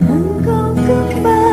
Hãy subscribe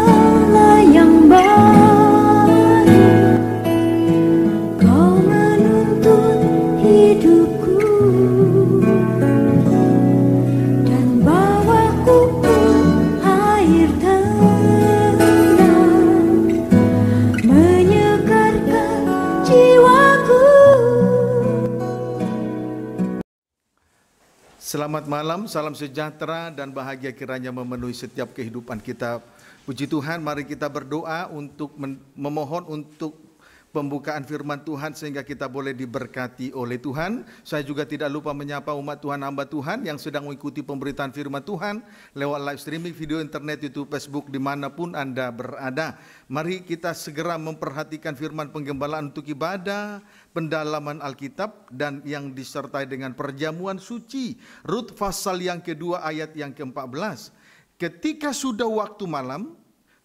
Selamat malam, salam sejahtera dan bahagia kiranya memenuhi setiap kehidupan kita. Puji Tuhan, mari kita berdoa untuk memohon untuk pembukaan firman Tuhan sehingga kita boleh diberkati oleh Tuhan. Saya juga tidak lupa menyapa umat Tuhan hamba Tuhan yang sedang mengikuti pemberitaan firman Tuhan lewat live streaming, video internet, YouTube, Facebook, dimanapun Anda berada. Mari kita segera memperhatikan firman penggembalaan untuk ibadah, pendalaman Alkitab, dan yang disertai dengan perjamuan suci. Rut pasal yang kedua ayat yang ke-14. Ketika sudah waktu malam,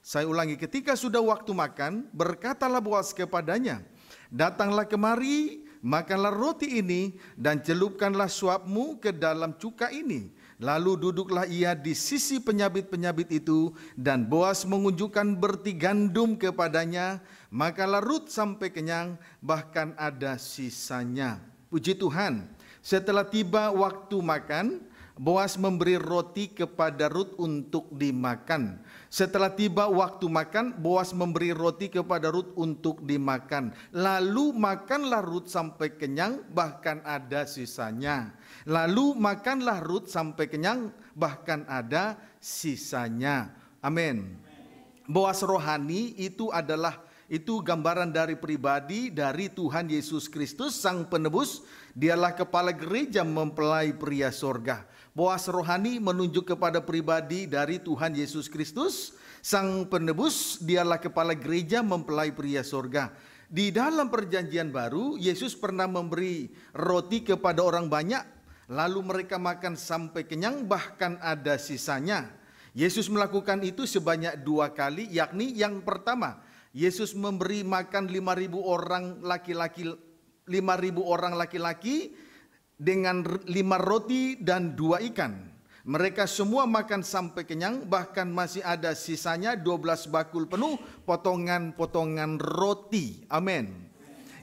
saya ulangi, ketika sudah waktu makan, berkatalah Boaz kepadanya, Datanglah kemari, makanlah roti ini, dan celupkanlah suapmu ke dalam cuka ini. Lalu duduklah ia di sisi penyabit-penyabit itu, dan Boas mengunjukkan berti gandum kepadanya, maka larut sampai kenyang, bahkan ada sisanya. Puji Tuhan, setelah tiba waktu makan, Boas memberi roti kepada Rut untuk dimakan. Setelah tiba waktu makan, Boas memberi roti kepada Rut untuk dimakan. Lalu makanlah Rut sampai kenyang, bahkan ada sisanya. Lalu makanlah Rut sampai kenyang, bahkan ada sisanya. Amin. Boas rohani itu adalah itu gambaran dari pribadi dari Tuhan Yesus Kristus sang penebus dialah kepala gereja mempelai pria sorga Boas rohani menunjuk kepada pribadi dari Tuhan Yesus Kristus, Sang Penebus, dialah kepala gereja mempelai pria sorga. Di dalam perjanjian baru, Yesus pernah memberi roti kepada orang banyak, lalu mereka makan sampai kenyang bahkan ada sisanya. Yesus melakukan itu sebanyak dua kali, yakni yang pertama, Yesus memberi makan 5.000 orang laki-laki 5.000 orang laki-laki dengan lima roti dan dua ikan. Mereka semua makan sampai kenyang, bahkan masih ada sisanya dua belas bakul penuh potongan-potongan roti. Amin.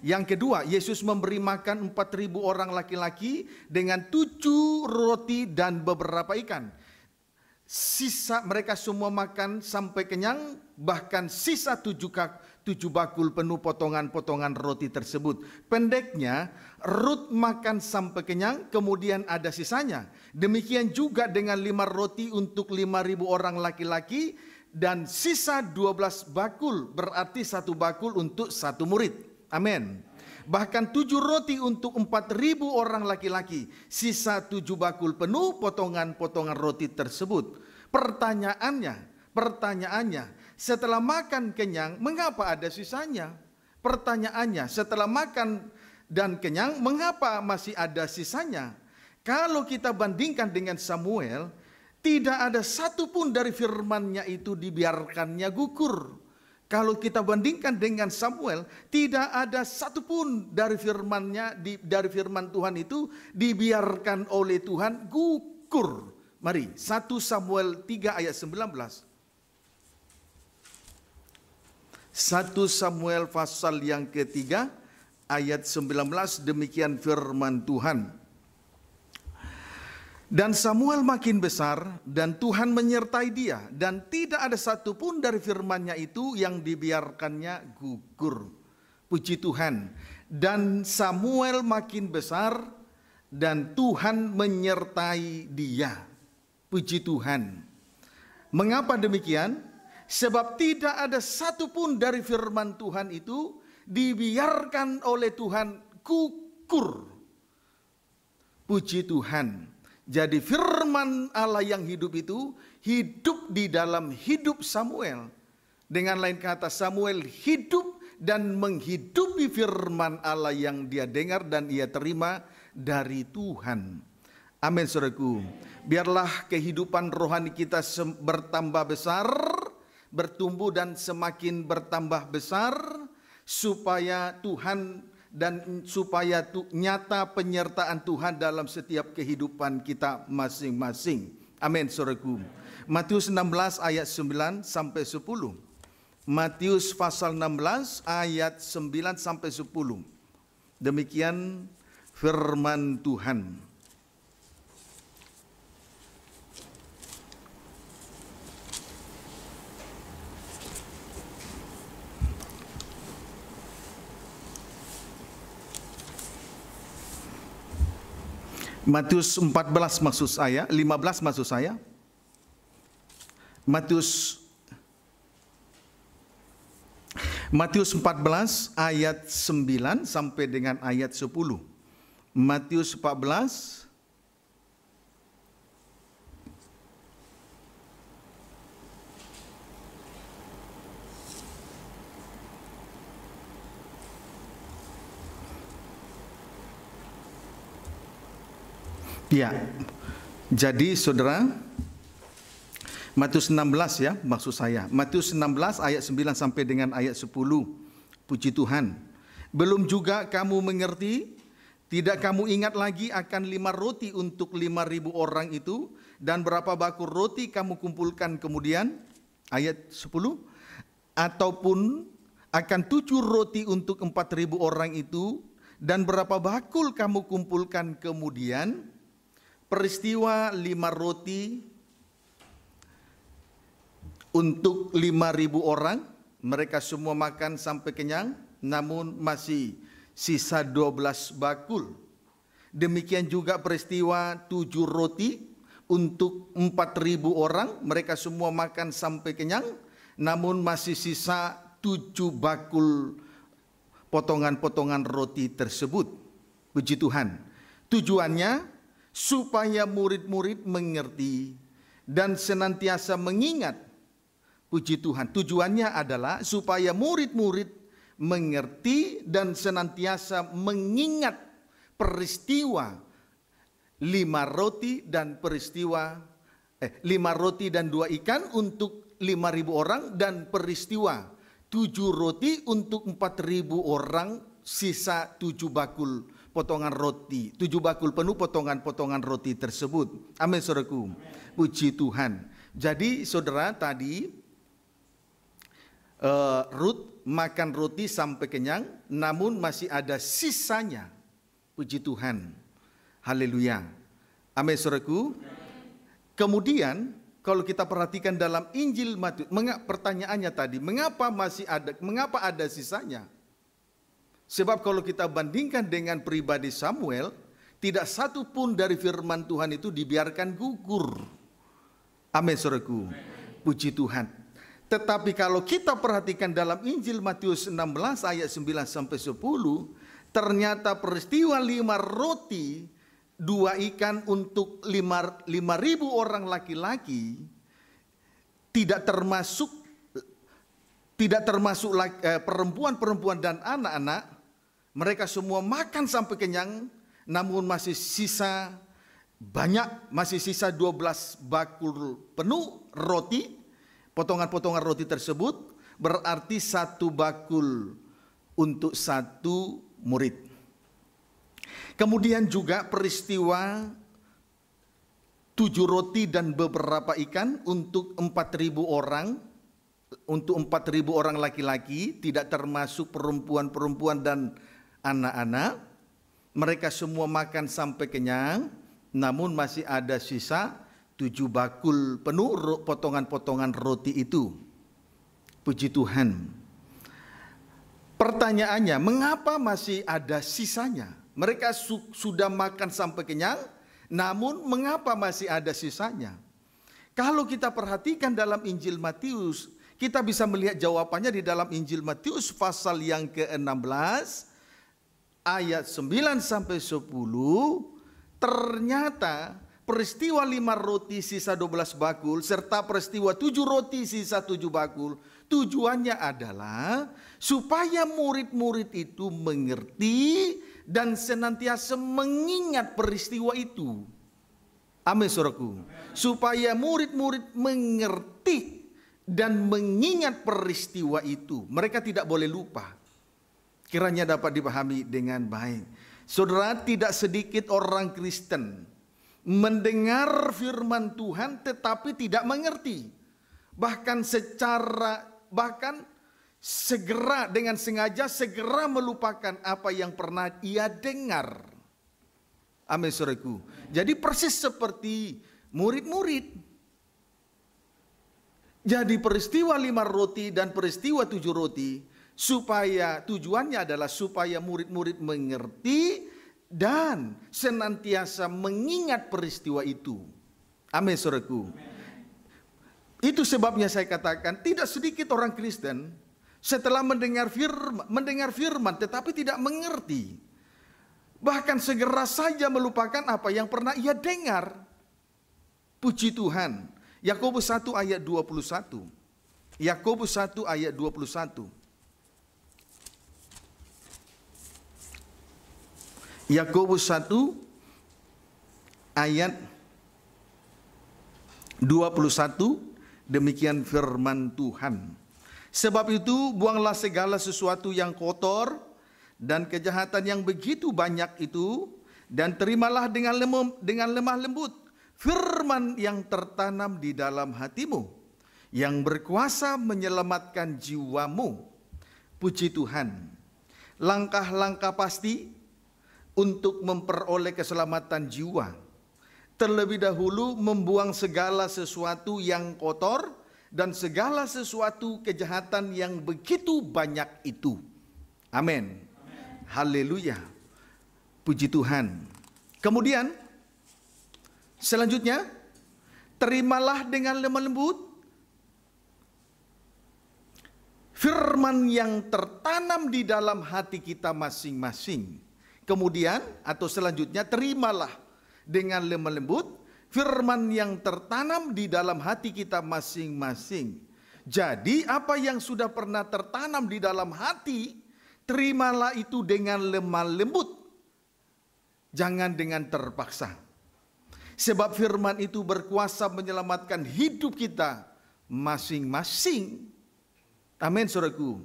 Yang kedua, Yesus memberi makan empat ribu orang laki-laki dengan tujuh roti dan beberapa ikan. Sisa mereka semua makan sampai kenyang, bahkan sisa tujuh kak tujuh bakul penuh potongan-potongan roti tersebut. Pendeknya, Rut makan sampai kenyang, kemudian ada sisanya. Demikian juga dengan lima roti untuk lima ribu orang laki-laki, dan sisa dua belas bakul, berarti satu bakul untuk satu murid. Amin. Bahkan tujuh roti untuk empat ribu orang laki-laki. Sisa tujuh bakul penuh potongan-potongan roti tersebut. Pertanyaannya, pertanyaannya, setelah makan kenyang, mengapa ada sisanya? Pertanyaannya, setelah makan dan kenyang, mengapa masih ada sisanya? Kalau kita bandingkan dengan Samuel, tidak ada satu pun dari firmannya itu dibiarkannya gugur. Kalau kita bandingkan dengan Samuel, tidak ada satu pun dari firmannya, di, dari firman Tuhan itu dibiarkan oleh Tuhan gugur. Mari, 1 Samuel 3 ayat 19. 1 Samuel pasal yang ketiga ayat 19 demikian firman Tuhan. Dan Samuel makin besar dan Tuhan menyertai dia dan tidak ada satupun dari firmannya itu yang dibiarkannya gugur. Puji Tuhan. Dan Samuel makin besar dan Tuhan menyertai dia. Puji Tuhan. Mengapa demikian? Sebab tidak ada satupun dari firman Tuhan itu dibiarkan oleh Tuhan kukur. Puji Tuhan. Jadi firman Allah yang hidup itu hidup di dalam hidup Samuel. Dengan lain kata Samuel hidup dan menghidupi firman Allah yang dia dengar dan ia terima dari Tuhan. Amin saudaraku. Biarlah kehidupan rohani kita bertambah besar bertumbuh dan semakin bertambah besar supaya Tuhan dan supaya tu, nyata penyertaan Tuhan dalam setiap kehidupan kita masing-masing. Amin saudaraku. Matius 16 ayat 9 sampai 10. Matius pasal 16 ayat 9 sampai 10. Demikian firman Tuhan. Matius 14 maksud saya, 15 maksud saya. Matius Matius 14 ayat 9 sampai dengan ayat 10. Matius 14 Ya. Jadi saudara Matius 16 ya maksud saya. Matius 16 ayat 9 sampai dengan ayat 10. Puji Tuhan. Belum juga kamu mengerti tidak kamu ingat lagi akan lima roti untuk lima ribu orang itu dan berapa bakul roti kamu kumpulkan kemudian ayat 10 ataupun akan tujuh roti untuk empat ribu orang itu dan berapa bakul kamu kumpulkan kemudian peristiwa lima roti untuk lima ribu orang, mereka semua makan sampai kenyang, namun masih sisa dua belas bakul. Demikian juga peristiwa tujuh roti untuk empat ribu orang, mereka semua makan sampai kenyang, namun masih sisa tujuh bakul potongan-potongan roti tersebut. Puji Tuhan. Tujuannya supaya murid-murid mengerti dan senantiasa mengingat puji Tuhan. Tujuannya adalah supaya murid-murid mengerti dan senantiasa mengingat peristiwa lima roti dan peristiwa eh, lima roti dan dua ikan untuk lima ribu orang dan peristiwa tujuh roti untuk empat ribu orang sisa tujuh bakul potongan roti. Tujuh bakul penuh potongan-potongan roti tersebut. Amin saudaraku. Puji Tuhan. Jadi saudara tadi uh, Ruth makan roti sampai kenyang namun masih ada sisanya. Puji Tuhan. Haleluya. Amin saudaraku. Kemudian kalau kita perhatikan dalam Injil Matius, pertanyaannya tadi, mengapa masih ada mengapa ada sisanya? Sebab kalau kita bandingkan dengan pribadi Samuel, tidak satu pun dari firman Tuhan itu dibiarkan gugur. Amin saudaraku. Puji Tuhan. Tetapi kalau kita perhatikan dalam Injil Matius 16 ayat 9 sampai 10, ternyata peristiwa lima roti, dua ikan untuk lima, lima ribu orang laki-laki tidak termasuk tidak termasuk eh, perempuan-perempuan dan anak-anak mereka semua makan sampai kenyang, namun masih sisa banyak, masih sisa 12 bakul penuh roti. Potongan-potongan roti tersebut berarti satu bakul untuk satu murid. Kemudian juga peristiwa tujuh roti dan beberapa ikan untuk empat ribu orang, untuk empat ribu orang laki-laki, tidak termasuk perempuan-perempuan dan anak-anak, mereka semua makan sampai kenyang, namun masih ada sisa tujuh bakul penuh potongan-potongan roti itu. Puji Tuhan. Pertanyaannya, mengapa masih ada sisanya? Mereka su sudah makan sampai kenyang, namun mengapa masih ada sisanya? Kalau kita perhatikan dalam Injil Matius, kita bisa melihat jawabannya di dalam Injil Matius pasal yang ke-16 ayat 9 sampai 10 ternyata peristiwa lima roti sisa 12 bakul serta peristiwa tujuh roti sisa tujuh bakul tujuannya adalah supaya murid-murid itu mengerti dan senantiasa mengingat peristiwa itu. Amin suraku. Supaya murid-murid mengerti dan mengingat peristiwa itu. Mereka tidak boleh lupa kiranya dapat dipahami dengan baik. Saudara, tidak sedikit orang Kristen mendengar firman Tuhan tetapi tidak mengerti. Bahkan secara bahkan segera dengan sengaja segera melupakan apa yang pernah ia dengar. Amin saudaraku. Jadi persis seperti murid-murid. Jadi peristiwa lima roti dan peristiwa tujuh roti supaya tujuannya adalah supaya murid-murid mengerti dan senantiasa mengingat peristiwa itu. Amin, saudaraku. Itu sebabnya saya katakan tidak sedikit orang Kristen setelah mendengar firman, mendengar firman tetapi tidak mengerti. Bahkan segera saja melupakan apa yang pernah ia dengar. Puji Tuhan. Yakobus 1 ayat 21. Yakobus 1 ayat 21. Yakobus 1 ayat 21 demikian firman Tuhan. Sebab itu buanglah segala sesuatu yang kotor dan kejahatan yang begitu banyak itu dan terimalah dengan lemah, dengan lemah lembut firman yang tertanam di dalam hatimu yang berkuasa menyelamatkan jiwamu. Puji Tuhan. Langkah-langkah pasti untuk memperoleh keselamatan jiwa. Terlebih dahulu membuang segala sesuatu yang kotor dan segala sesuatu kejahatan yang begitu banyak itu. Amin. Haleluya. Puji Tuhan. Kemudian selanjutnya terimalah dengan lemah lembut firman yang tertanam di dalam hati kita masing-masing Kemudian atau selanjutnya terimalah dengan lemah lembut firman yang tertanam di dalam hati kita masing-masing. Jadi apa yang sudah pernah tertanam di dalam hati, terimalah itu dengan lemah lembut. Jangan dengan terpaksa. Sebab firman itu berkuasa menyelamatkan hidup kita masing-masing. Amin saudaraku.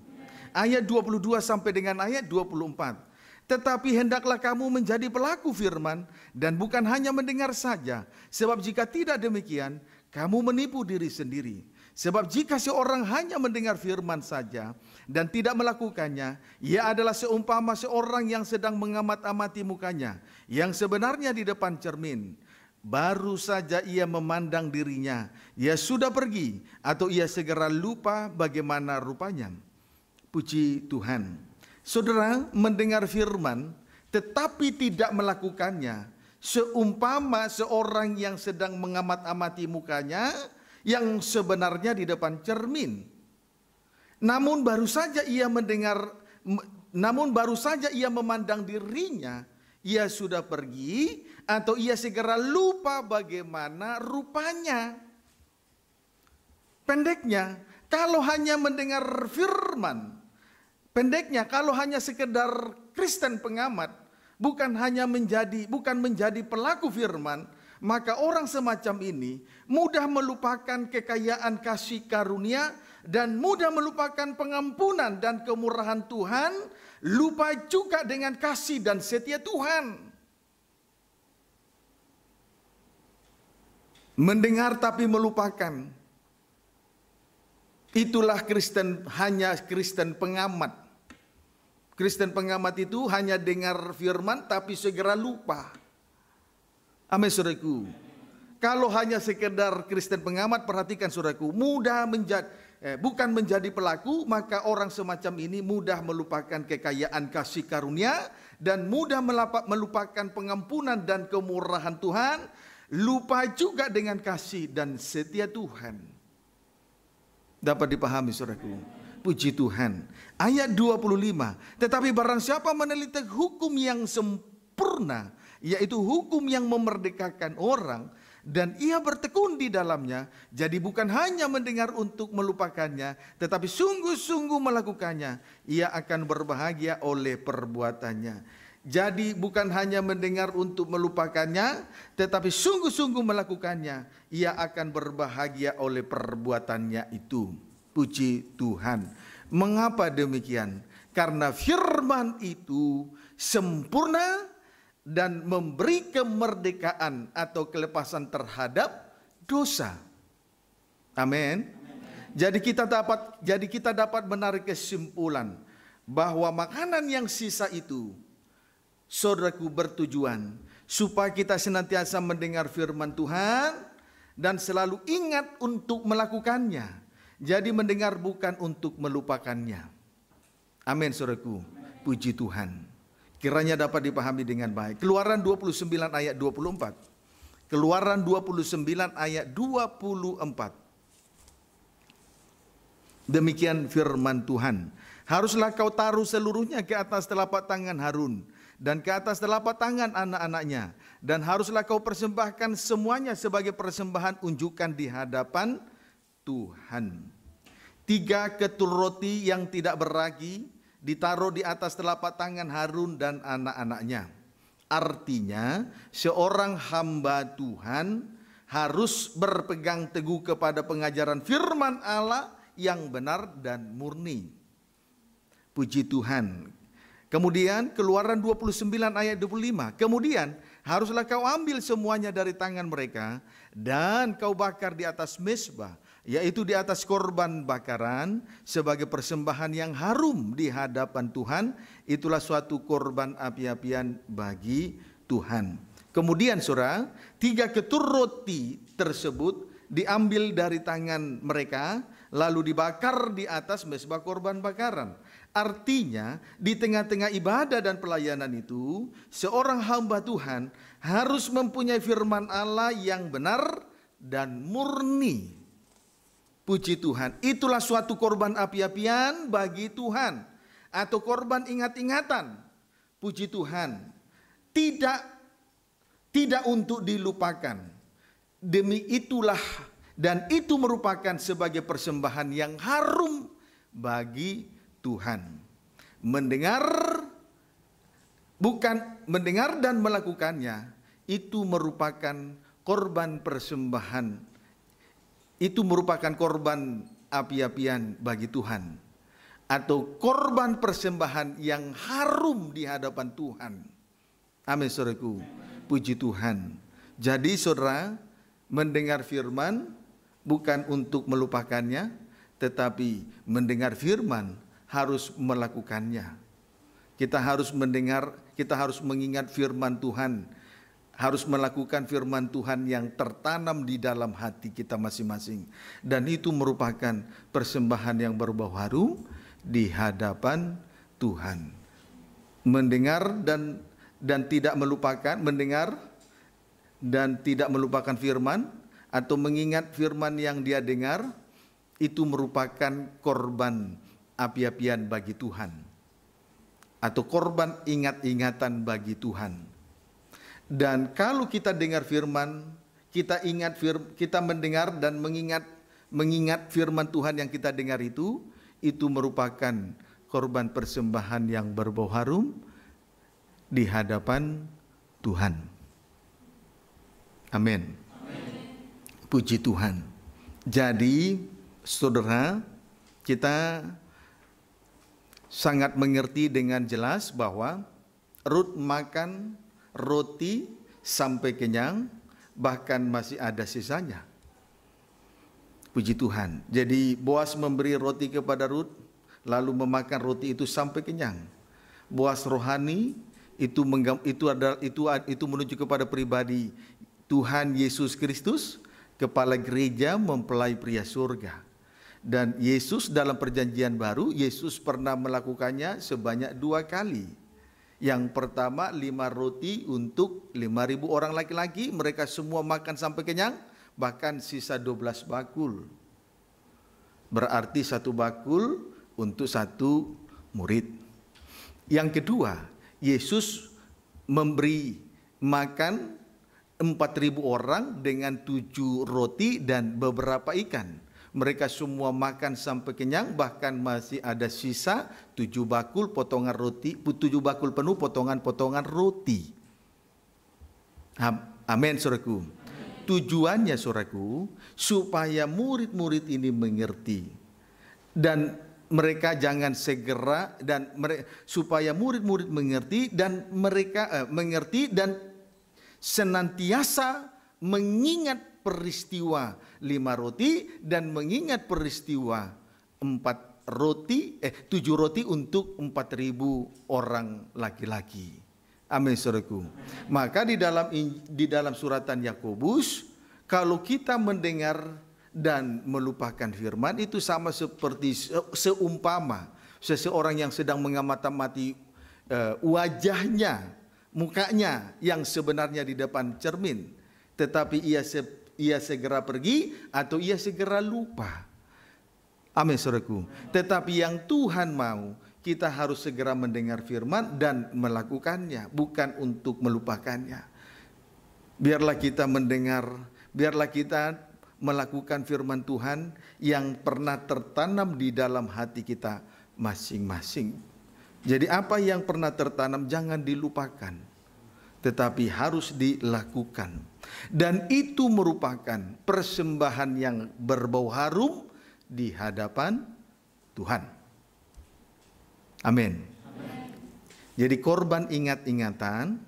Ayat 22 sampai dengan ayat 24. Tetapi hendaklah kamu menjadi pelaku firman dan bukan hanya mendengar saja. Sebab jika tidak demikian, kamu menipu diri sendiri. Sebab jika seorang hanya mendengar firman saja dan tidak melakukannya, ia adalah seumpama seorang yang sedang mengamat-amati mukanya yang sebenarnya di depan cermin. Baru saja ia memandang dirinya, ia sudah pergi atau ia segera lupa bagaimana rupanya. Puji Tuhan. Saudara mendengar firman tetapi tidak melakukannya. Seumpama seorang yang sedang mengamat-amati mukanya yang sebenarnya di depan cermin. Namun baru saja ia mendengar namun baru saja ia memandang dirinya, ia sudah pergi atau ia segera lupa bagaimana rupanya. Pendeknya, kalau hanya mendengar firman Pendeknya kalau hanya sekedar Kristen pengamat, bukan hanya menjadi bukan menjadi pelaku firman, maka orang semacam ini mudah melupakan kekayaan kasih karunia dan mudah melupakan pengampunan dan kemurahan Tuhan, lupa juga dengan kasih dan setia Tuhan. Mendengar tapi melupakan. Itulah Kristen hanya Kristen pengamat Kristen pengamat itu hanya dengar firman tapi segera lupa. Amin saudaraku. Kalau hanya sekedar Kristen pengamat perhatikan saudaraku, mudah menjadi eh, bukan menjadi pelaku, maka orang semacam ini mudah melupakan kekayaan kasih karunia dan mudah melupakan pengampunan dan kemurahan Tuhan, lupa juga dengan kasih dan setia Tuhan. Dapat dipahami saudaraku puji Tuhan. Ayat 25, tetapi barang siapa meneliti hukum yang sempurna, yaitu hukum yang memerdekakan orang, dan ia bertekun di dalamnya, jadi bukan hanya mendengar untuk melupakannya, tetapi sungguh-sungguh melakukannya, ia akan berbahagia oleh perbuatannya. Jadi bukan hanya mendengar untuk melupakannya, tetapi sungguh-sungguh melakukannya, ia akan berbahagia oleh perbuatannya itu puji Tuhan. Mengapa demikian? Karena firman itu sempurna dan memberi kemerdekaan atau kelepasan terhadap dosa. Amin. Jadi kita dapat jadi kita dapat menarik kesimpulan bahwa makanan yang sisa itu saudaraku bertujuan supaya kita senantiasa mendengar firman Tuhan dan selalu ingat untuk melakukannya. Jadi mendengar bukan untuk melupakannya. Amin suraku. Puji Tuhan. Kiranya dapat dipahami dengan baik. Keluaran 29 ayat 24. Keluaran 29 ayat 24. Demikian firman Tuhan. Haruslah kau taruh seluruhnya ke atas telapak tangan Harun dan ke atas telapak tangan anak-anaknya dan haruslah kau persembahkan semuanya sebagai persembahan unjukan di hadapan Tuhan. Tiga ketul roti yang tidak beragi ditaruh di atas telapak tangan Harun dan anak-anaknya. Artinya, seorang hamba Tuhan harus berpegang teguh kepada pengajaran firman Allah yang benar dan murni. Puji Tuhan. Kemudian keluaran 29 ayat 25. Kemudian haruslah kau ambil semuanya dari tangan mereka dan kau bakar di atas mesbah yaitu di atas korban bakaran sebagai persembahan yang harum di hadapan Tuhan, itulah suatu korban api-apian bagi Tuhan. Kemudian surah, tiga ketur roti tersebut diambil dari tangan mereka lalu dibakar di atas mesbah korban bakaran. Artinya, di tengah-tengah ibadah dan pelayanan itu, seorang hamba Tuhan harus mempunyai firman Allah yang benar dan murni Puji Tuhan. Itulah suatu korban api-apian bagi Tuhan. Atau korban ingat-ingatan. Puji Tuhan. Tidak tidak untuk dilupakan. Demi itulah dan itu merupakan sebagai persembahan yang harum bagi Tuhan. Mendengar bukan mendengar dan melakukannya itu merupakan korban persembahan itu merupakan korban api-apian bagi Tuhan atau korban persembahan yang harum di hadapan Tuhan. Amin saudaraku. Puji Tuhan. Jadi saudara mendengar firman bukan untuk melupakannya tetapi mendengar firman harus melakukannya. Kita harus mendengar, kita harus mengingat firman Tuhan harus melakukan firman Tuhan yang tertanam di dalam hati kita masing-masing dan itu merupakan persembahan yang berbau harum di hadapan Tuhan mendengar dan dan tidak melupakan mendengar dan tidak melupakan firman atau mengingat firman yang dia dengar itu merupakan korban api-apian bagi Tuhan atau korban ingat-ingatan bagi Tuhan dan kalau kita dengar firman, kita ingat firman, kita mendengar dan mengingat mengingat firman Tuhan yang kita dengar itu, itu merupakan korban persembahan yang berbau harum di hadapan Tuhan. Amin. Puji Tuhan. Jadi, saudara, kita sangat mengerti dengan jelas bahwa Ruth makan roti sampai kenyang, bahkan masih ada sisanya. Puji Tuhan. Jadi Boas memberi roti kepada Rut, lalu memakan roti itu sampai kenyang. Boas rohani itu itu ada itu itu menuju kepada pribadi Tuhan Yesus Kristus, kepala gereja mempelai pria surga. Dan Yesus dalam perjanjian baru, Yesus pernah melakukannya sebanyak dua kali. Yang pertama lima roti untuk lima ribu orang laki-laki. Mereka semua makan sampai kenyang. Bahkan sisa dua belas bakul. Berarti satu bakul untuk satu murid. Yang kedua, Yesus memberi makan empat ribu orang dengan tujuh roti dan beberapa ikan. Mereka semua makan sampai kenyang, bahkan masih ada sisa tujuh bakul potongan roti, tujuh bakul penuh potongan-potongan roti. Amin, suraku. Tujuannya, suraku, supaya murid-murid ini mengerti dan mereka jangan segera dan mere, supaya murid-murid mengerti dan mereka eh, mengerti dan senantiasa mengingat peristiwa lima roti dan mengingat peristiwa empat roti eh tujuh roti untuk empat ribu orang laki-laki. Amin saudaraku. Maka di dalam di dalam suratan Yakobus kalau kita mendengar dan melupakan firman itu sama seperti seumpama seseorang yang sedang mengamati uh, eh, wajahnya, mukanya yang sebenarnya di depan cermin tetapi ia se, ia segera pergi atau ia segera lupa. Amin saudaraku. Tetapi yang Tuhan mau, kita harus segera mendengar firman dan melakukannya, bukan untuk melupakannya. Biarlah kita mendengar, biarlah kita melakukan firman Tuhan yang pernah tertanam di dalam hati kita masing-masing. Jadi apa yang pernah tertanam jangan dilupakan, tetapi harus dilakukan. Dan itu merupakan persembahan yang berbau harum di hadapan Tuhan. Amin. Jadi korban ingat-ingatan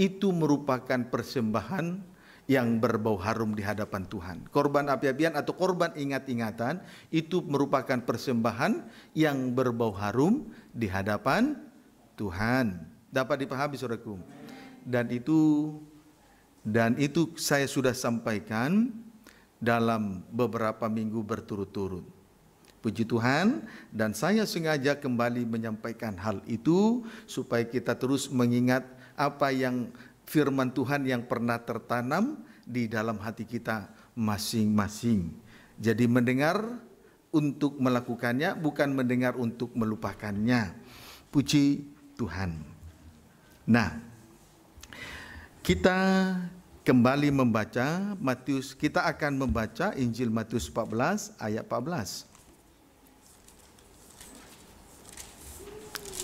itu merupakan persembahan yang berbau harum di hadapan Tuhan. Korban api-apian atau korban ingat-ingatan itu merupakan persembahan yang berbau harum di hadapan Tuhan. Dapat dipahami saudaraku. Dan itu dan itu saya sudah sampaikan dalam beberapa minggu berturut-turut. Puji Tuhan, dan saya sengaja kembali menyampaikan hal itu supaya kita terus mengingat apa yang firman Tuhan yang pernah tertanam di dalam hati kita masing-masing. Jadi mendengar untuk melakukannya bukan mendengar untuk melupakannya. Puji Tuhan. Nah, kita kembali membaca Matius, kita akan membaca Injil Matius 14 ayat 14.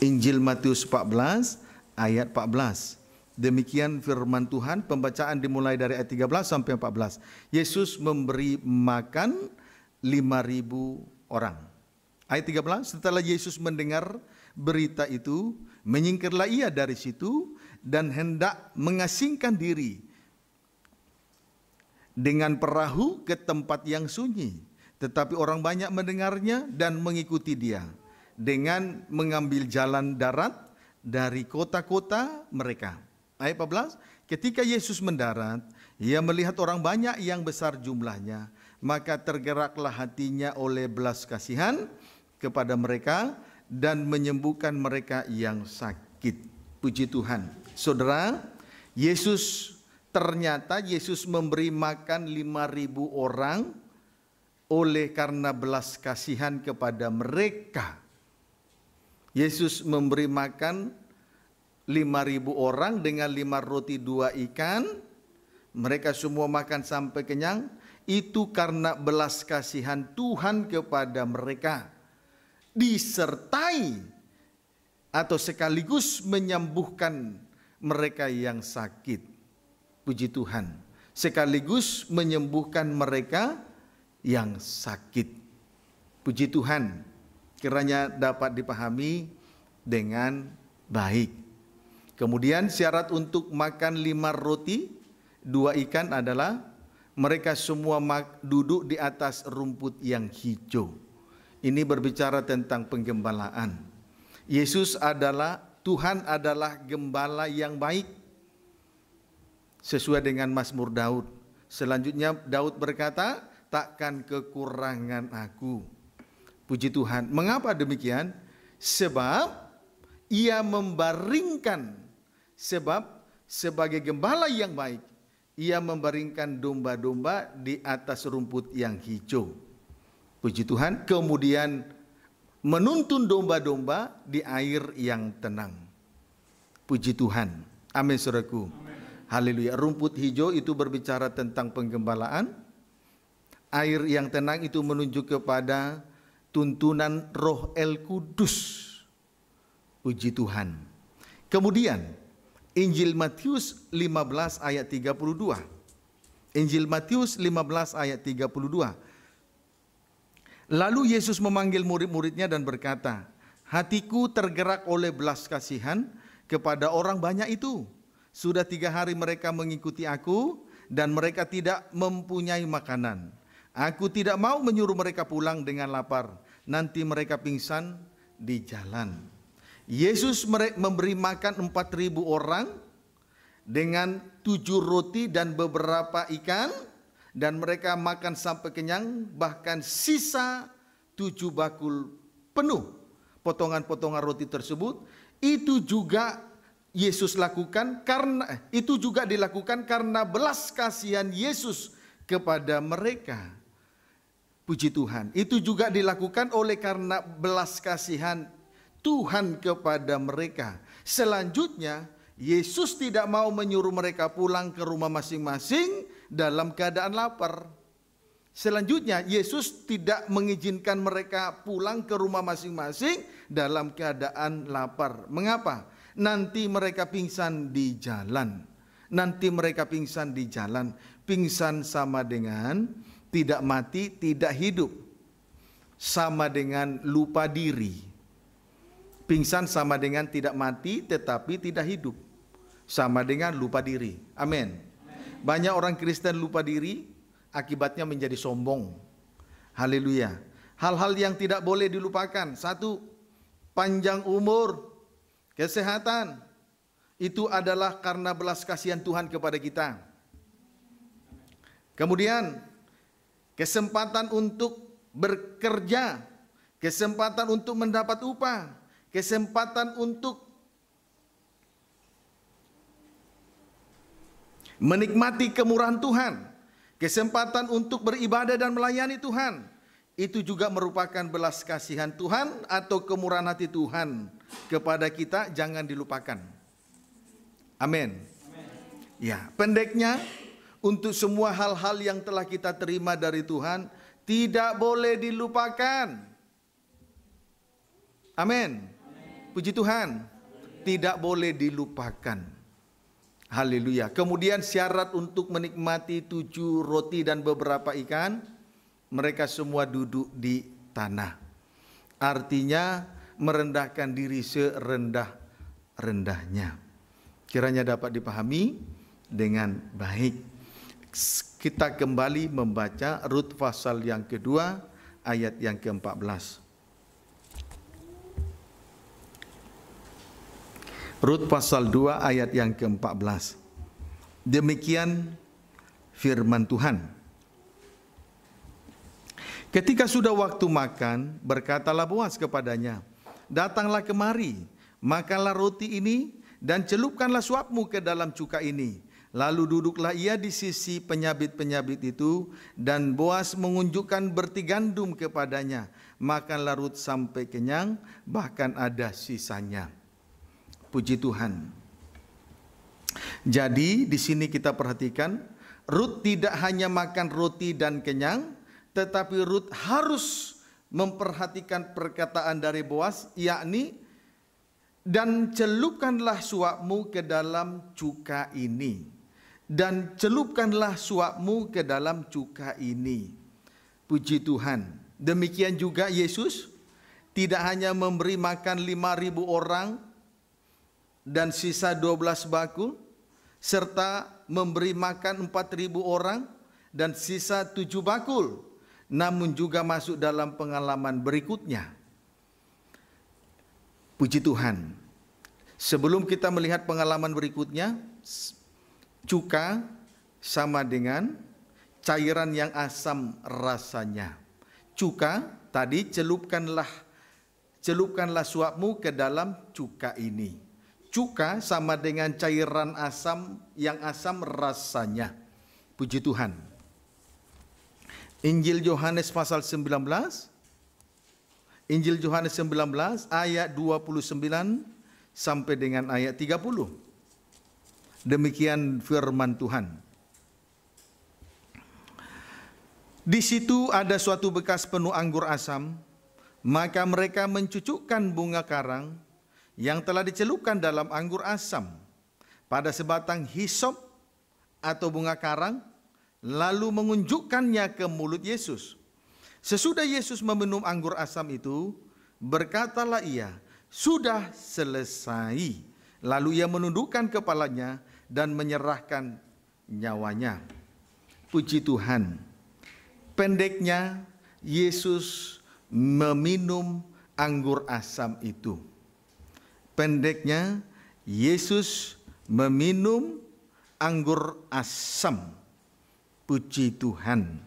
Injil Matius 14 ayat 14. Demikian firman Tuhan, pembacaan dimulai dari ayat 13 sampai 14. Yesus memberi makan 5.000 orang. Ayat 13, setelah Yesus mendengar berita itu, menyingkirlah ia dari situ dan hendak mengasingkan diri dengan perahu ke tempat yang sunyi. Tetapi orang banyak mendengarnya dan mengikuti dia dengan mengambil jalan darat dari kota-kota mereka. Ayat 14, ketika Yesus mendarat, ia melihat orang banyak yang besar jumlahnya, maka tergeraklah hatinya oleh belas kasihan kepada mereka dan menyembuhkan mereka yang sakit. Puji Tuhan. Saudara, Yesus ternyata Yesus memberi makan 5000 orang oleh karena belas kasihan kepada mereka. Yesus memberi makan 5000 orang dengan lima roti dua ikan. Mereka semua makan sampai kenyang. Itu karena belas kasihan Tuhan kepada mereka. Disertai atau sekaligus menyembuhkan mereka yang sakit. Puji Tuhan, sekaligus menyembuhkan mereka yang sakit. Puji Tuhan, kiranya dapat dipahami dengan baik. Kemudian syarat untuk makan lima roti, dua ikan adalah mereka semua duduk di atas rumput yang hijau. Ini berbicara tentang penggembalaan Yesus adalah Tuhan adalah gembala yang baik. Sesuai dengan Mazmur Daud. Selanjutnya Daud berkata, takkan kekurangan aku. Puji Tuhan. Mengapa demikian? Sebab ia membaringkan sebab sebagai gembala yang baik ia membaringkan domba-domba di atas rumput yang hijau. Puji Tuhan. Kemudian menuntun domba-domba di air yang tenang. Puji Tuhan. Amin saudaraku. Haleluya. Rumput hijau itu berbicara tentang penggembalaan. Air yang tenang itu menunjuk kepada tuntunan Roh El Kudus. Puji Tuhan. Kemudian Injil Matius 15 ayat 32. Injil Matius 15 ayat 32 Lalu Yesus memanggil murid-muridnya dan berkata, Hatiku tergerak oleh belas kasihan kepada orang banyak itu. Sudah tiga hari mereka mengikuti aku dan mereka tidak mempunyai makanan. Aku tidak mau menyuruh mereka pulang dengan lapar. Nanti mereka pingsan di jalan. Yesus memberi makan empat ribu orang dengan tujuh roti dan beberapa ikan dan mereka makan sampai kenyang bahkan sisa tujuh bakul penuh potongan-potongan roti tersebut itu juga Yesus lakukan karena eh, itu juga dilakukan karena belas kasihan Yesus kepada mereka. Puji Tuhan, itu juga dilakukan oleh karena belas kasihan Tuhan kepada mereka. Selanjutnya, Yesus tidak mau menyuruh mereka pulang ke rumah masing-masing, dalam keadaan lapar. Selanjutnya, Yesus tidak mengizinkan mereka pulang ke rumah masing-masing dalam keadaan lapar. Mengapa? Nanti mereka pingsan di jalan. Nanti mereka pingsan di jalan. Pingsan sama dengan tidak mati, tidak hidup. Sama dengan lupa diri. Pingsan sama dengan tidak mati tetapi tidak hidup. Sama dengan lupa diri. Amin. Banyak orang Kristen lupa diri, akibatnya menjadi sombong. Haleluya. Hal-hal yang tidak boleh dilupakan. Satu, panjang umur, kesehatan. Itu adalah karena belas kasihan Tuhan kepada kita. Kemudian, kesempatan untuk bekerja, kesempatan untuk mendapat upah, kesempatan untuk menikmati kemurahan Tuhan, kesempatan untuk beribadah dan melayani Tuhan, itu juga merupakan belas kasihan Tuhan atau kemurahan hati Tuhan kepada kita jangan dilupakan. Amin. Ya, pendeknya untuk semua hal-hal yang telah kita terima dari Tuhan tidak boleh dilupakan. Amin. Puji Tuhan. Tidak boleh dilupakan. Haleluya. Kemudian syarat untuk menikmati tujuh roti dan beberapa ikan, mereka semua duduk di tanah. Artinya merendahkan diri serendah-rendahnya. Kiranya dapat dipahami dengan baik. Kita kembali membaca Rut pasal yang kedua ayat yang ke-14. Rut pasal 2 ayat yang ke-14. Demikian firman Tuhan. Ketika sudah waktu makan, berkatalah Boas kepadanya, "Datanglah kemari, makanlah roti ini dan celupkanlah suapmu ke dalam cuka ini." Lalu duduklah ia di sisi penyabit-penyabit itu dan Boas mengunjukkan gandum kepadanya. Makanlah Rut sampai kenyang, bahkan ada sisanya. Puji Tuhan. Jadi di sini kita perhatikan Ruth tidak hanya makan roti dan kenyang, tetapi Ruth harus memperhatikan perkataan dari Boas yakni dan celupkanlah suapmu ke dalam cuka ini dan celupkanlah suapmu ke dalam cuka ini. Puji Tuhan. Demikian juga Yesus tidak hanya memberi makan ribu orang dan sisa 12 bakul serta memberi makan 4000 orang dan sisa 7 bakul namun juga masuk dalam pengalaman berikutnya. Puji Tuhan. Sebelum kita melihat pengalaman berikutnya, cuka sama dengan cairan yang asam rasanya. Cuka tadi celupkanlah celupkanlah suapmu ke dalam cuka ini cuka sama dengan cairan asam yang asam rasanya. Puji Tuhan. Injil Yohanes pasal 19 Injil Yohanes 19 ayat 29 sampai dengan ayat 30. Demikian firman Tuhan. Di situ ada suatu bekas penuh anggur asam, maka mereka mencucukkan bunga karang yang telah dicelupkan dalam anggur asam pada sebatang hisop atau bunga karang lalu mengunjukkannya ke mulut Yesus. Sesudah Yesus meminum anggur asam itu, berkatalah ia, "Sudah selesai." Lalu ia menundukkan kepalanya dan menyerahkan nyawanya. Puji Tuhan. Pendeknya Yesus meminum anggur asam itu pendeknya Yesus meminum anggur asam. Puji Tuhan.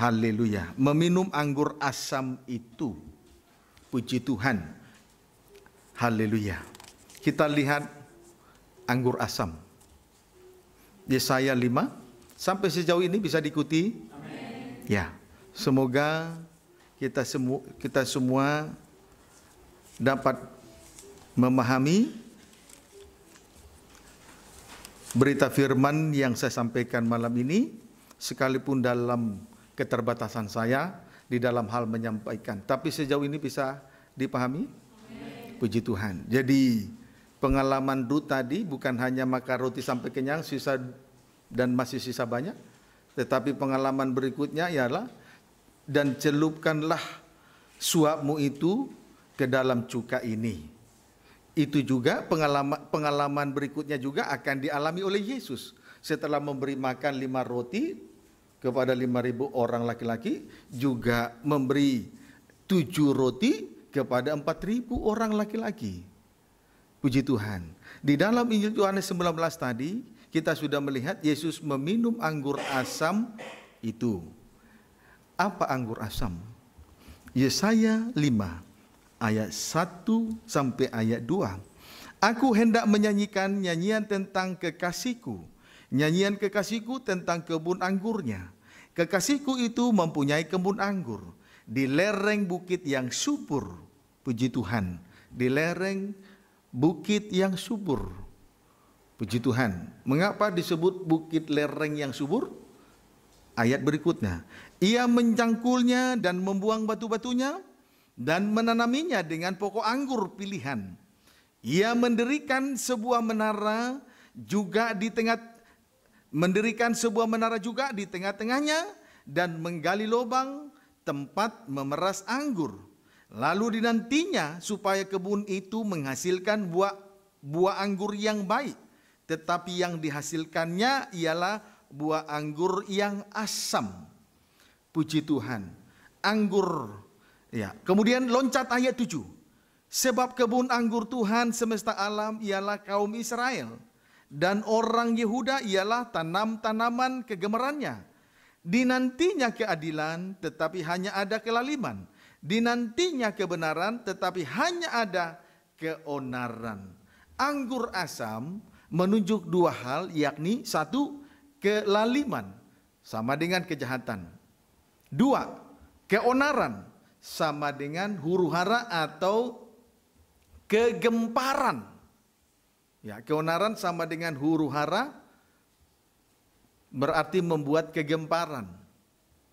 Haleluya. Meminum anggur asam itu. Puji Tuhan. Haleluya. Kita lihat anggur asam. Yesaya 5 sampai sejauh ini bisa diikuti. Amen. Ya. Semoga kita semua kita semua dapat memahami berita firman yang saya sampaikan malam ini sekalipun dalam keterbatasan saya di dalam hal menyampaikan tapi sejauh ini bisa dipahami puji Tuhan jadi pengalaman Ruth tadi bukan hanya makan roti sampai kenyang sisa dan masih sisa banyak tetapi pengalaman berikutnya ialah dan celupkanlah suapmu itu ke dalam cuka ini itu juga pengalaman pengalaman berikutnya juga akan dialami oleh Yesus setelah memberi makan lima roti kepada lima ribu orang laki-laki juga memberi tujuh roti kepada empat ribu orang laki-laki. Puji Tuhan. Di dalam Injil Yohanes 19 tadi kita sudah melihat Yesus meminum anggur asam itu. Apa anggur asam? Yesaya 5 ayat 1 sampai ayat 2. Aku hendak menyanyikan nyanyian tentang kekasihku. Nyanyian kekasihku tentang kebun anggurnya. Kekasihku itu mempunyai kebun anggur di lereng bukit yang subur. Puji Tuhan, di lereng bukit yang subur. Puji Tuhan. Mengapa disebut bukit lereng yang subur? Ayat berikutnya. Ia mencangkulnya dan membuang batu-batunya dan menanaminya dengan pokok anggur pilihan. Ia mendirikan sebuah menara juga di tengah mendirikan sebuah menara juga di tengah-tengahnya dan menggali lubang tempat memeras anggur. Lalu dinantinya supaya kebun itu menghasilkan buah buah anggur yang baik, tetapi yang dihasilkannya ialah buah anggur yang asam. Puji Tuhan, anggur Ya, kemudian loncat ayat 7. Sebab kebun anggur Tuhan semesta alam ialah kaum Israel dan orang Yehuda ialah tanam-tanaman kegemarannya. Dinantinya keadilan tetapi hanya ada kelaliman. Dinantinya kebenaran tetapi hanya ada keonaran. Anggur asam menunjuk dua hal yakni satu kelaliman sama dengan kejahatan. Dua, keonaran sama dengan huru hara atau kegemparan. Ya, keonaran sama dengan huru hara berarti membuat kegemparan,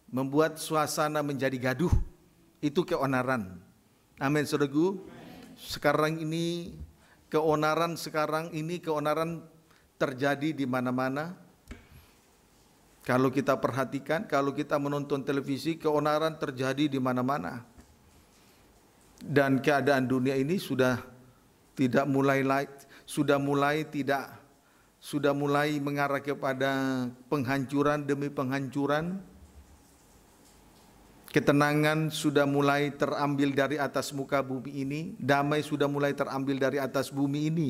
membuat suasana menjadi gaduh. Itu keonaran. Amin, saudaraku. Sekarang ini keonaran sekarang ini keonaran terjadi di mana-mana. Kalau kita perhatikan, kalau kita menonton televisi, keonaran terjadi di mana-mana. Dan keadaan dunia ini sudah tidak mulai light, sudah mulai tidak sudah mulai mengarah kepada penghancuran demi penghancuran. Ketenangan sudah mulai terambil dari atas muka bumi ini, damai sudah mulai terambil dari atas bumi ini.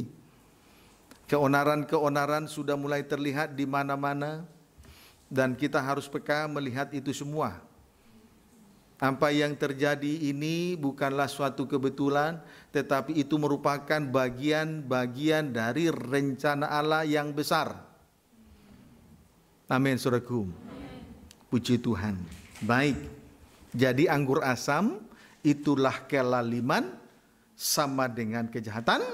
Keonaran-keonaran sudah mulai terlihat di mana-mana dan kita harus peka melihat itu semua. Apa yang terjadi ini bukanlah suatu kebetulan, tetapi itu merupakan bagian-bagian dari rencana Allah yang besar. Amin, saudaraku. Puji Tuhan. Baik. Jadi anggur asam itulah kelaliman sama dengan kejahatan,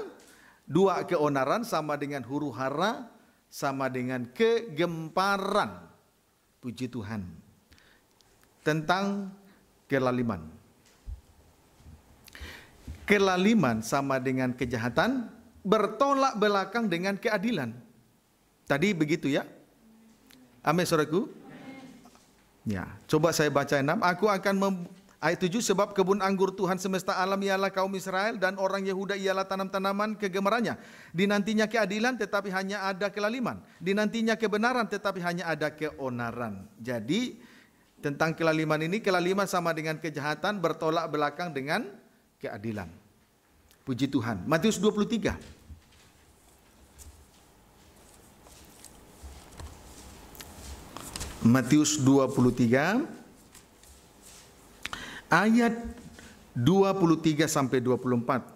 dua keonaran sama dengan huru hara, sama dengan kegemparan puji Tuhan, tentang kelaliman. Kelaliman sama dengan kejahatan, bertolak belakang dengan keadilan. Tadi begitu ya? Amin, saudaraku. Ya, coba saya baca enam. Aku akan Ayat 7 sebab kebun anggur Tuhan semesta alam ialah kaum Israel dan orang Yehuda ialah tanam-tanaman kegemarannya. Dinantinya keadilan tetapi hanya ada kelaliman. Dinantinya kebenaran tetapi hanya ada keonaran. Jadi tentang kelaliman ini kelaliman sama dengan kejahatan bertolak belakang dengan keadilan. Puji Tuhan. Matius 23. Matius 23 ayat 23 sampai 24.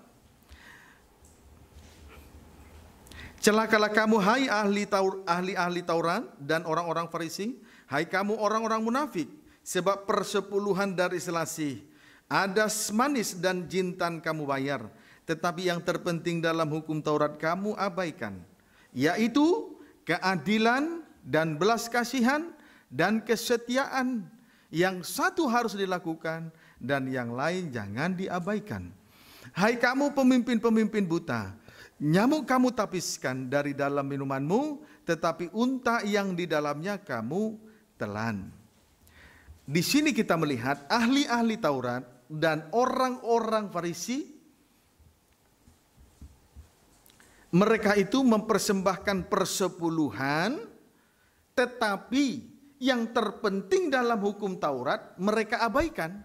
Celakalah kamu hai ahli taur, ahli ahli Taurat dan orang-orang Farisi, hai kamu orang-orang munafik, sebab persepuluhan dari selasih ada manis dan jintan kamu bayar, tetapi yang terpenting dalam hukum Taurat kamu abaikan, yaitu keadilan dan belas kasihan dan kesetiaan yang satu harus dilakukan dan yang lain jangan diabaikan. Hai kamu pemimpin-pemimpin buta, nyamuk kamu tapiskan dari dalam minumanmu, tetapi unta yang di dalamnya kamu telan. Di sini kita melihat ahli-ahli Taurat dan orang-orang Farisi mereka itu mempersembahkan persepuluhan tetapi yang terpenting dalam hukum Taurat mereka abaikan,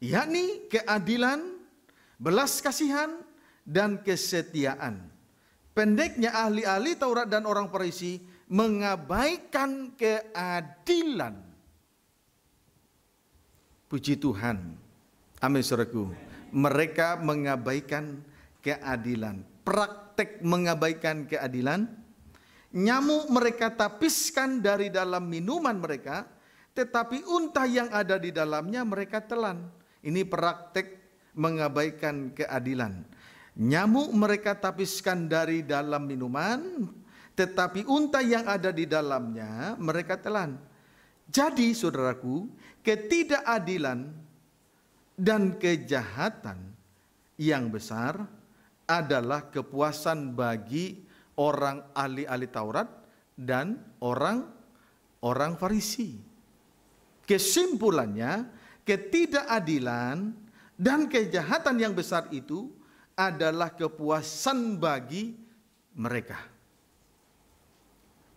yakni keadilan, belas kasihan, dan kesetiaan. Pendeknya ahli-ahli Taurat dan orang Farisi mengabaikan keadilan. Puji Tuhan. Amin saudaraku. Mereka mengabaikan keadilan. Praktek mengabaikan keadilan Nyamuk mereka tapiskan dari dalam minuman mereka, tetapi unta yang ada di dalamnya mereka telan. Ini praktek mengabaikan keadilan. Nyamuk mereka tapiskan dari dalam minuman, tetapi unta yang ada di dalamnya mereka telan. Jadi saudaraku, ketidakadilan dan kejahatan yang besar adalah kepuasan bagi orang ahli-ahli Taurat dan orang orang Farisi. Kesimpulannya, ketidakadilan dan kejahatan yang besar itu adalah kepuasan bagi mereka.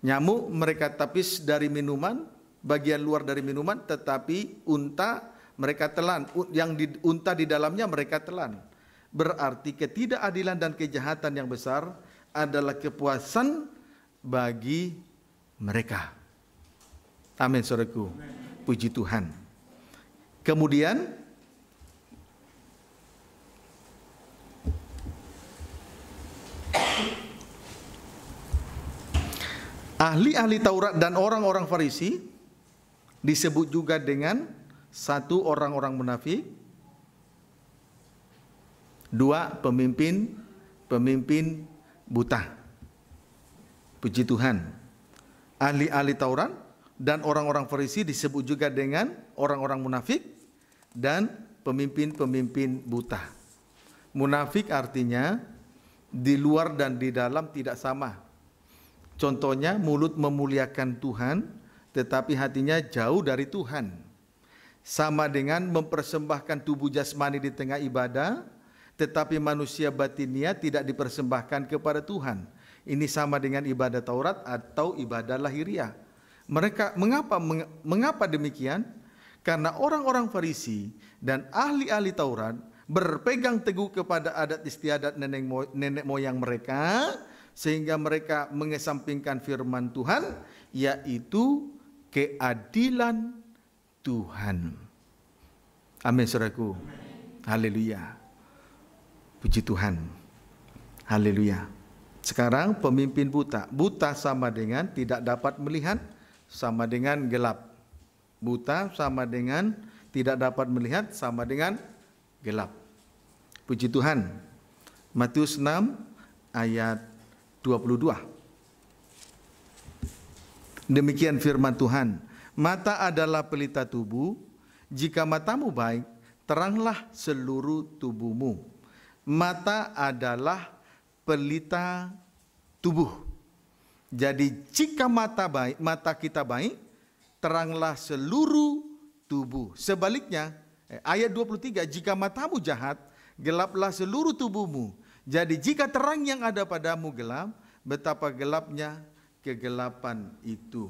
Nyamuk mereka tapis dari minuman, bagian luar dari minuman, tetapi unta mereka telan, yang di, unta di dalamnya mereka telan. Berarti ketidakadilan dan kejahatan yang besar adalah kepuasan bagi mereka. Amin, saudaraku. Puji Tuhan. Kemudian ahli-ahli Taurat dan orang-orang Farisi disebut juga dengan satu orang-orang munafik, dua pemimpin pemimpin buta. Puji Tuhan. Ahli-ahli Taurat dan orang-orang Farisi disebut juga dengan orang-orang munafik dan pemimpin-pemimpin buta. Munafik artinya di luar dan di dalam tidak sama. Contohnya mulut memuliakan Tuhan tetapi hatinya jauh dari Tuhan. Sama dengan mempersembahkan tubuh jasmani di tengah ibadah tetapi manusia batinia tidak dipersembahkan kepada Tuhan. Ini sama dengan ibadah Taurat atau ibadah lahiriah. Mereka mengapa mengapa demikian? Karena orang-orang Farisi dan ahli-ahli Taurat berpegang teguh kepada adat istiadat nenek, mo nenek moyang mereka sehingga mereka mengesampingkan firman Tuhan yaitu keadilan Tuhan. Amin saudaraku. Haleluya. Puji Tuhan. Haleluya. Sekarang pemimpin buta. Buta sama dengan tidak dapat melihat, sama dengan gelap. Buta sama dengan tidak dapat melihat, sama dengan gelap. Puji Tuhan. Matius 6 ayat 22. Demikian firman Tuhan. Mata adalah pelita tubuh. Jika matamu baik, teranglah seluruh tubuhmu mata adalah pelita tubuh. Jadi jika mata baik, mata kita baik, teranglah seluruh tubuh. Sebaliknya, eh, ayat 23, jika matamu jahat, gelaplah seluruh tubuhmu. Jadi jika terang yang ada padamu gelap, betapa gelapnya kegelapan itu.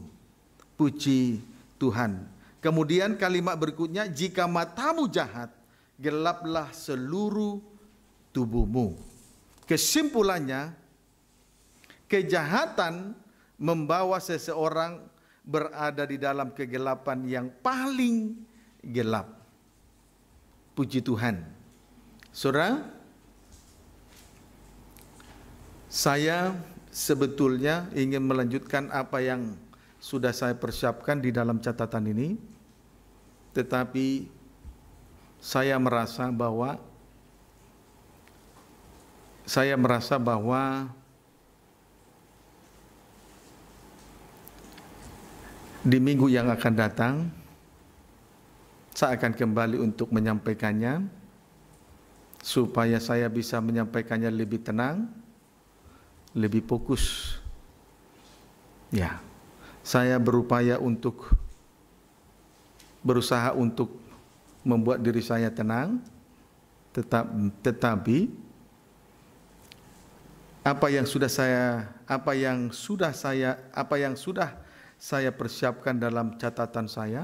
Puji Tuhan. Kemudian kalimat berikutnya, jika matamu jahat, gelaplah seluruh tubuhmu. Kesimpulannya, kejahatan membawa seseorang berada di dalam kegelapan yang paling gelap. Puji Tuhan. Saudara, saya sebetulnya ingin melanjutkan apa yang sudah saya persiapkan di dalam catatan ini. Tetapi saya merasa bahwa saya merasa bahwa di minggu yang akan datang saya akan kembali untuk menyampaikannya supaya saya bisa menyampaikannya lebih tenang, lebih fokus. Ya. Saya berupaya untuk berusaha untuk membuat diri saya tenang tetap tetapi apa yang sudah saya apa yang sudah saya apa yang sudah saya persiapkan dalam catatan saya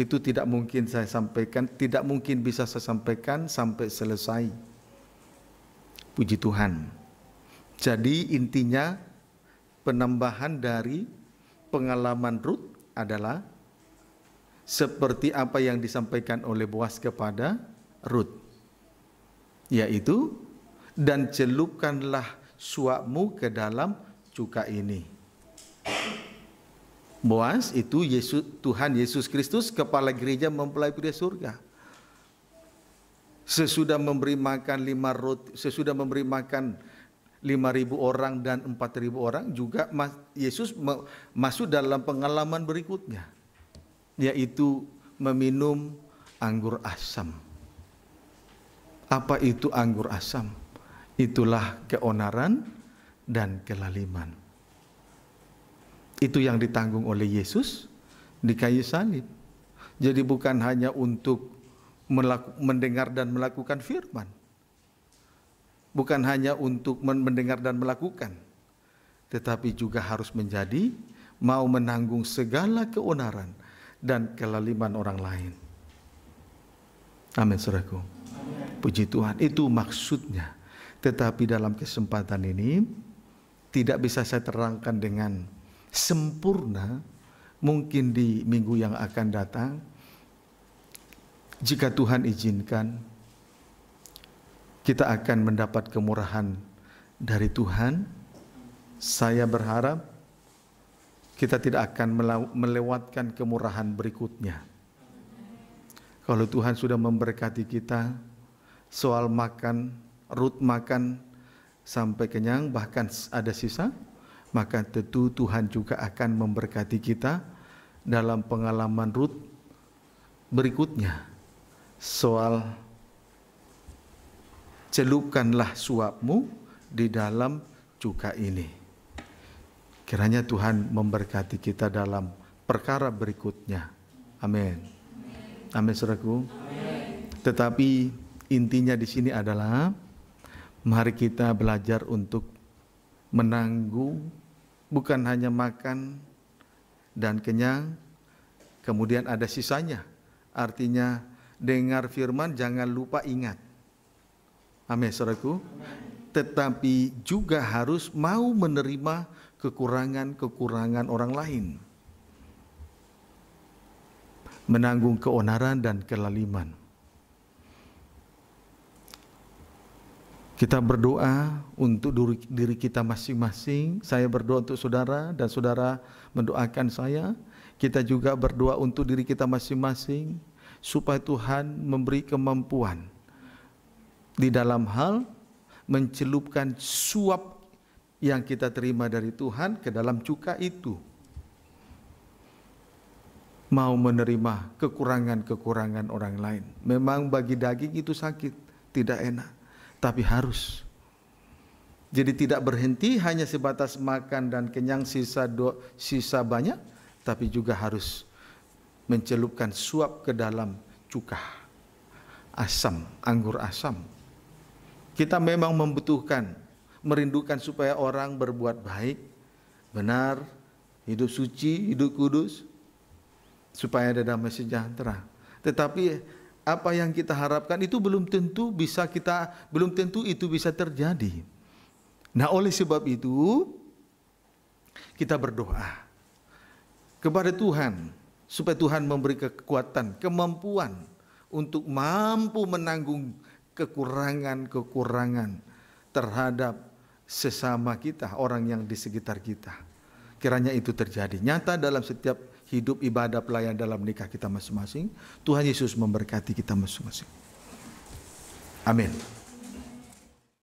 itu tidak mungkin saya sampaikan, tidak mungkin bisa saya sampaikan sampai selesai. Puji Tuhan. Jadi intinya penambahan dari pengalaman Ruth adalah seperti apa yang disampaikan oleh Boas kepada Ruth, yaitu dan celupkanlah suapmu ke dalam cuka ini. Boas itu Yesus, Tuhan Yesus Kristus kepala gereja mempelai pria surga. Sesudah memberi makan lima roti, sesudah memberi makan lima ribu orang dan empat ribu orang juga Yesus masuk dalam pengalaman berikutnya yaitu meminum anggur asam. Apa itu anggur asam? Itulah keonaran dan kelaliman. Itu yang ditanggung oleh Yesus di kayu salib. Jadi bukan hanya untuk mendengar dan melakukan firman. Bukan hanya untuk mendengar dan melakukan. Tetapi juga harus menjadi mau menanggung segala keonaran dan kelaliman orang lain. Amin, saudaraku. Puji Tuhan, itu maksudnya. Tetapi dalam kesempatan ini tidak bisa saya terangkan dengan sempurna mungkin di minggu yang akan datang jika Tuhan izinkan kita akan mendapat kemurahan dari Tuhan saya berharap kita tidak akan melewatkan kemurahan berikutnya kalau Tuhan sudah memberkati kita soal makan rut makan sampai kenyang bahkan ada sisa maka tentu Tuhan juga akan memberkati kita dalam pengalaman rut berikutnya soal celupkanlah suapmu di dalam cuka ini. Kiranya Tuhan memberkati kita dalam perkara berikutnya. Amin. Amin, saudaraku. Tetapi intinya di sini adalah Mari kita belajar untuk menanggung bukan hanya makan dan kenyang, kemudian ada sisanya. Artinya dengar firman jangan lupa ingat. Amin saudaraku. Tetapi juga harus mau menerima kekurangan-kekurangan orang lain. Menanggung keonaran dan kelaliman Kita berdoa untuk diri kita masing-masing. Saya berdoa untuk saudara dan saudara mendoakan saya. Kita juga berdoa untuk diri kita masing-masing supaya Tuhan memberi kemampuan di dalam hal mencelupkan suap yang kita terima dari Tuhan ke dalam cuka itu. Mau menerima kekurangan-kekurangan orang lain. Memang bagi daging itu sakit, tidak enak tapi harus. Jadi tidak berhenti hanya sebatas makan dan kenyang sisa do, sisa banyak, tapi juga harus mencelupkan suap ke dalam cuka asam, anggur asam. Kita memang membutuhkan, merindukan supaya orang berbuat baik, benar, hidup suci, hidup kudus, supaya ada damai sejahtera. Tetapi apa yang kita harapkan itu belum tentu bisa kita belum tentu itu bisa terjadi. Nah, oleh sebab itu kita berdoa kepada Tuhan supaya Tuhan memberi kekuatan, kemampuan untuk mampu menanggung kekurangan-kekurangan terhadap sesama kita, orang yang di sekitar kita. Kiranya itu terjadi nyata dalam setiap hidup ibadah pelayan dalam nikah kita masing-masing. Tuhan Yesus memberkati kita masing-masing. Amin.